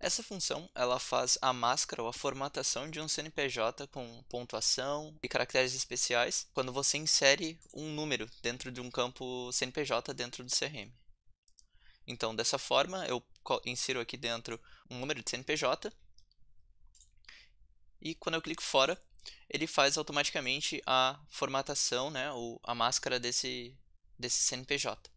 Essa função ela faz a máscara ou a formatação de um CNPJ com pontuação e caracteres especiais quando você insere um número dentro de um campo CNPJ dentro do CRM. Então, dessa forma, eu insiro aqui dentro um número de CNPJ e quando eu clico fora, ele faz automaticamente a formatação, né, ou a máscara desse, desse CNPJ.